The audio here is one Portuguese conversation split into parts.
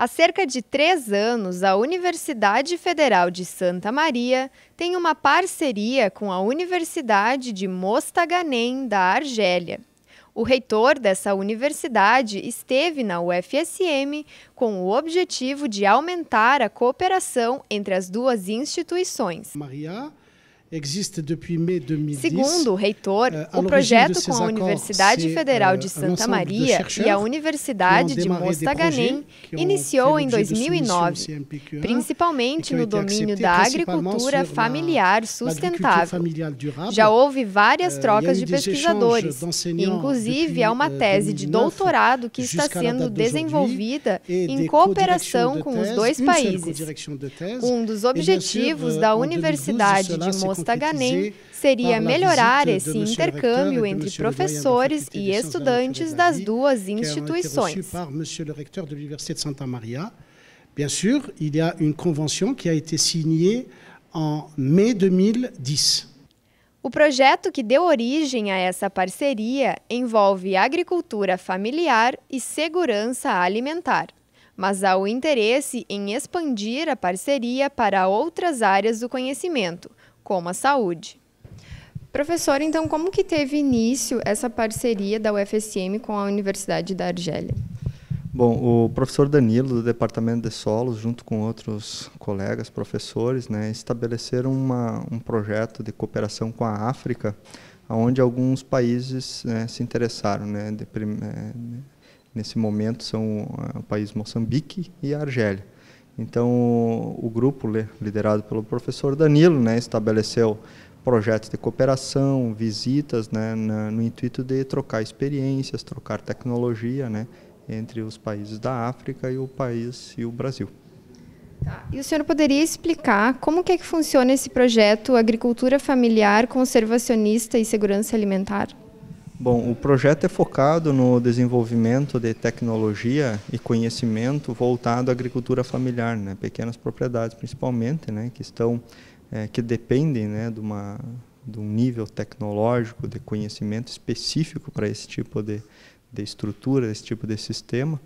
Há cerca de três anos, a Universidade Federal de Santa Maria tem uma parceria com a Universidade de Mostaganem, da Argélia. O reitor dessa universidade esteve na UFSM com o objetivo de aumentar a cooperação entre as duas instituições. Maria Segundo o reitor, euh, o projeto com a Universidade Federal de euh, Santa Maria e a Universidade de Mostaganem iniciou em 2009, principalmente no domínio da agricultura familiar sustentável. Já houve várias euh, trocas de pesquisadores, inclusive há é uma tese de doutorado que está sendo desenvolvida em cooperação com os dois países. Um dos objetivos da Universidade de Mostaganem proposta Ganem seria melhorar esse intercâmbio entre professores e estudantes das duas é instituições. Bien sûr, il y a une convention qui a été signée en mai 2010. O projeto que deu origem a essa parceria envolve agricultura familiar e segurança alimentar, mas há o interesse em expandir a parceria para outras áreas do conhecimento, como a saúde. Professor, então como que teve início essa parceria da UFSM com a Universidade da Argélia? Bom, o professor Danilo, do Departamento de Solos, junto com outros colegas, professores, né, estabeleceram uma, um projeto de cooperação com a África, onde alguns países né, se interessaram. Né, de, eh, nesse momento são eh, o país Moçambique e a Argélia. Então, o grupo liderado pelo professor Danilo né, estabeleceu projetos de cooperação, visitas, né, na, no intuito de trocar experiências, trocar tecnologia né, entre os países da África e o país e o Brasil. Tá. E o senhor poderia explicar como que é que funciona esse projeto Agricultura Familiar, Conservacionista e Segurança Alimentar? Bom, o projeto é focado no desenvolvimento de tecnologia e conhecimento voltado à agricultura familiar, né? pequenas propriedades principalmente, né? que estão é, que dependem né? de, uma, de um nível tecnológico, de conhecimento específico para esse tipo de, de estrutura, esse tipo de sistema,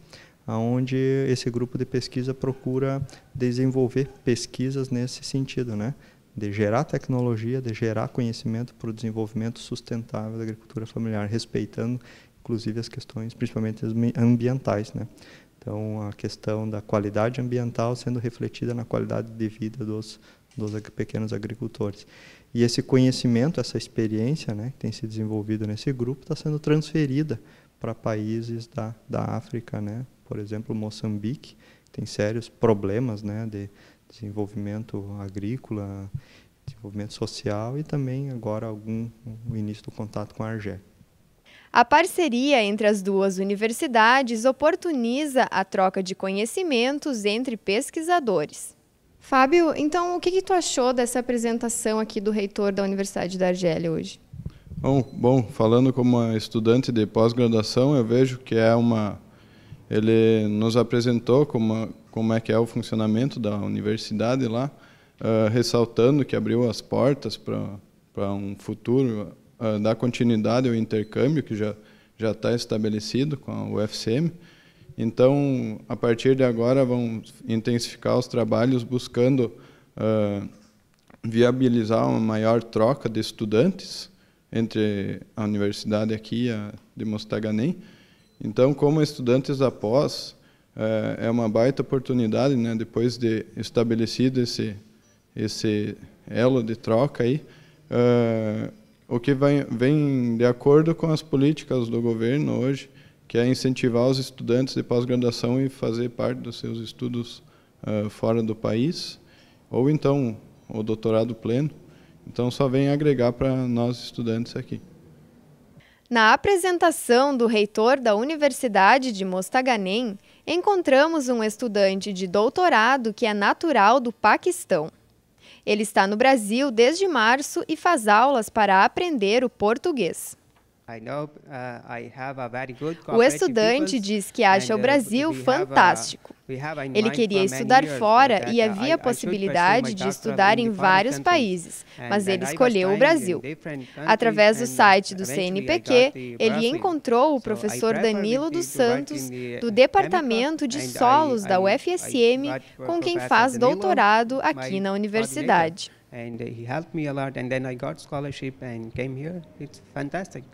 aonde esse grupo de pesquisa procura desenvolver pesquisas nesse sentido, né? de gerar tecnologia, de gerar conhecimento para o desenvolvimento sustentável da agricultura familiar, respeitando inclusive as questões, principalmente as ambientais, né? Então, a questão da qualidade ambiental sendo refletida na qualidade de vida dos, dos pequenos agricultores. E esse conhecimento, essa experiência né, que tem se desenvolvido nesse grupo, está sendo transferida para países da, da África, né? por exemplo, Moçambique, tem sérios problemas né, de, desenvolvimento agrícola, desenvolvimento social e também agora algum o início do contato com a Argé. A parceria entre as duas universidades oportuniza a troca de conhecimentos entre pesquisadores. Fábio, então o que, que tu achou dessa apresentação aqui do reitor da Universidade da Argélia hoje? Bom, bom falando como estudante de pós-graduação, eu vejo que é uma ele nos apresentou como, como é que é o funcionamento da universidade lá, uh, ressaltando que abriu as portas para um futuro, uh, continuidade ao intercâmbio que já já está estabelecido com a UFCM. Então, a partir de agora, vão intensificar os trabalhos buscando uh, viabilizar uma maior troca de estudantes entre a universidade aqui e a de Mostaganem, então, como estudantes da pós, eh, é uma baita oportunidade, né? depois de estabelecido esse, esse elo de troca aí, eh, o que vem de acordo com as políticas do governo hoje, que é incentivar os estudantes de pós-graduação e fazer parte dos seus estudos uh, fora do país, ou então o doutorado pleno. Então só vem agregar para nós estudantes aqui. Na apresentação do reitor da Universidade de Mostaganem, encontramos um estudante de doutorado que é natural do Paquistão. Ele está no Brasil desde março e faz aulas para aprender o português. Uh, o estudante diz que acha o uh, Brasil fantástico. Ele queria estudar fora e havia a possibilidade de estudar em vários países, mas ele escolheu o Brasil. Através do site do CNPq, ele encontrou o professor Danilo dos Santos, do Departamento de Solos da UFSM, com quem faz doutorado aqui na universidade. And he helped me a lot, and then I got scholarship and came here. It's fantastic.